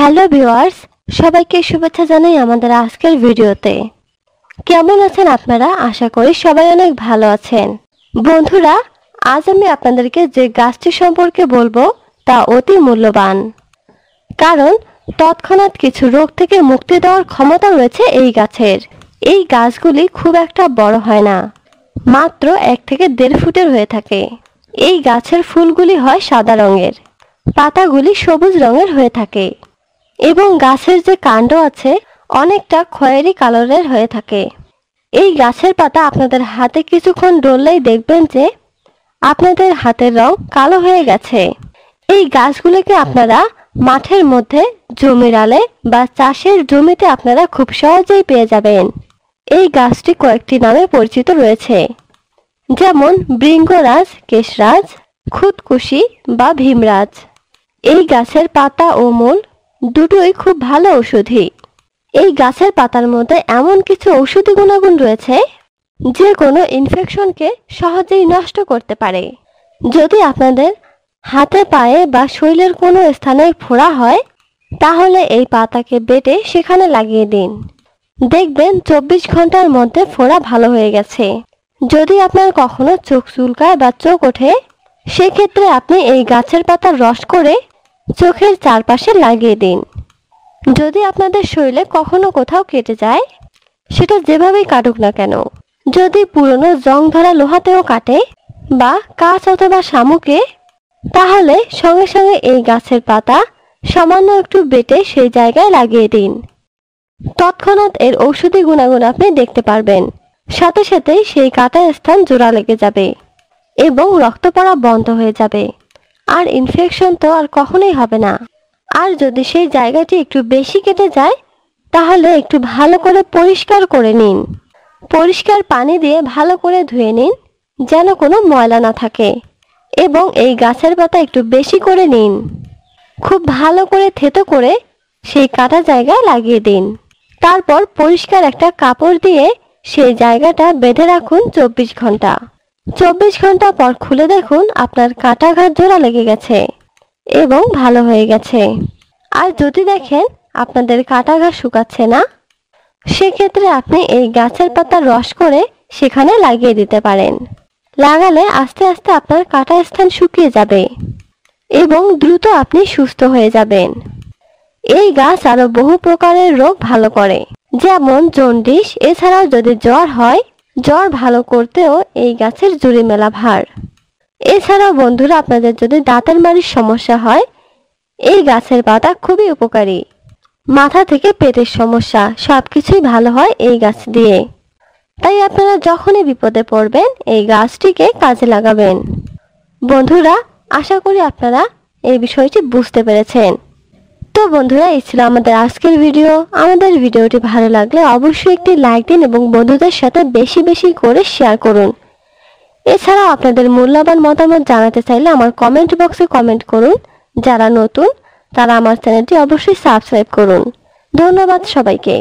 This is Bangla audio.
হ্যালো ভিওয়ার্স সবাইকে শুভেচ্ছা জানাই আমাদের আজকের ভিডিওতে কেমন আছেন আপনারা আশা করি সবাই অনেক ভালো আছেন বন্ধুরা আজ আমি আপনাদেরকে যে গাছটি সম্পর্কে বলবো তা অতি মূল্যবান কারণ তৎক্ষণাৎ কিছু রোগ থেকে মুক্তি দেওয়ার ক্ষমতা রয়েছে এই গাছের এই গাছগুলি খুব একটা বড় হয় না মাত্র এক থেকে দেড় ফুটের হয়ে থাকে এই গাছের ফুলগুলি হয় সাদা রঙের পাতাগুলি সবুজ রঙের হয়ে থাকে এবং গাছের যে কাণ্ড আছে অনেকটা খয়েরি কালারের হয়ে থাকে এই গাছের পাতা আপনাদের হাতে কিছুক্ষণ ডললেই দেখবেন যে আপনাদের হাতের রং কালো হয়ে গেছে এই গাছগুলোকে আপনারা মাঠের মধ্যে জমির আলে বা চাষের জমিতে আপনারা খুব সহজেই পেয়ে যাবেন এই গাছটি কয়েকটি নামে পরিচিত রয়েছে যেমন বৃঙ্গরাজ কেশরাজ খুদকুশি বা ভীমরাজ এই গাছের পাতা ও মূল দুটোই খুব ভালো ঔষধি এই গাছের পাতার মধ্যে এমন কিছু ঔষধি গুণাগুণ রয়েছে যে কোনো ইনফেকশনকে সহজেই নষ্ট করতে পারে যদি আপনাদের হাতে পায়ে বা শরীরের কোনো স্থানে ফোড়া হয় তাহলে এই পাতাকে বেটে সেখানে লাগিয়ে দিন দেখবেন চব্বিশ ঘন্টার মধ্যে ফোড়া ভালো হয়ে গেছে যদি আপনার কখনো চোখ চুলকায় বা চোখ ওঠে সেক্ষেত্রে আপনি এই গাছের পাতার রস করে চোখের চারপাশে লাগিয়ে দিন যদি আপনাদের শরীরে কখনো কোথাও কেটে যায় সেটা যেভাবেই কাটুক না কেন যদি পুরনো জং ধরা লোহাতেও কাটে বা কাঁচ অথবা শামুকে তাহলে সঙ্গে সঙ্গে এই গাছের পাতা সামান্য একটু বেটে সেই জায়গায় লাগিয়ে দিন তৎক্ষণাৎ এর ঔষধি গুণাগুণ আপনি দেখতে পারবেন সাথে সাথে সেই কাটা স্থান জোড়া লেগে যাবে এবং রক্ত পড়া বন্ধ হয়ে যাবে আর ইনফেকশন তো আর কখনোই হবে না আর যদি সেই জায়গাটি একটু বেশি কেটে যায় তাহলে একটু ভালো করে পরিষ্কার করে নিন পরিষ্কার পানি দিয়ে ভালো করে ধুয়ে নিন যেন কোনো ময়লা না থাকে এবং এই গাছের পাতা একটু বেশি করে নিন খুব ভালো করে থেতো করে সেই কাটা জায়গায় লাগিয়ে দিন তারপর পরিষ্কার একটা কাপড় দিয়ে সেই জায়গাটা বেঁধে রাখুন চব্বিশ ঘন্টা চব্বিশ ঘন্টা পর খুলে দেখুন আপনার কাটা ঘাট জোড়া লেগে গেছে এবং ভালো হয়ে গেছে আর যদি দেখেন আপনাদের কাটা ঘাট শুকাচ্ছে না সেক্ষেত্রে আপনি এই গাছের পাতার রস করে সেখানে লাগিয়ে দিতে পারেন লাগালে আস্তে আস্তে আপনার কাটা স্থান শুকিয়ে যাবে এবং দ্রুত আপনি সুস্থ হয়ে যাবেন এই গাছ আরো বহু প্রকারের রোগ ভালো করে যেমন জন্ডিস এছাড়াও যদি জ্বর হয় জ্বর ভালো করতেও এই গাছের জুড়ি মেলা ভার এছাড়াও বন্ধুরা আপনাদের যদি দাঁতের মারির সমস্যা হয় এই গাছের পাতা খুবই উপকারী মাথা থেকে পেটের সমস্যা সব কিছুই ভালো হয় এই গাছ দিয়ে তাই আপনারা যখনই বিপদে পড়বেন এই গাছটিকে কাজে লাগাবেন বন্ধুরা আশা করি আপনারা এই বিষয়টি বুঝতে পেরেছেন তো বন্ধুরা এই ছিল আমাদের আজকের ভিডিও আমাদের ভিডিওটি ভালো লাগলে অবশ্যই একটি লাইক দিন এবং বন্ধুদের সাথে বেশি বেশি করে শেয়ার করুন এছাড়াও আপনাদের মূল্যবান মতামত জানাতে চাইলে আমার কমেন্ট বক্সে কমেন্ট করুন যারা নতুন তারা আমার চ্যানেলটি অবশ্যই সাবস্ক্রাইব করুন ধন্যবাদ সবাইকে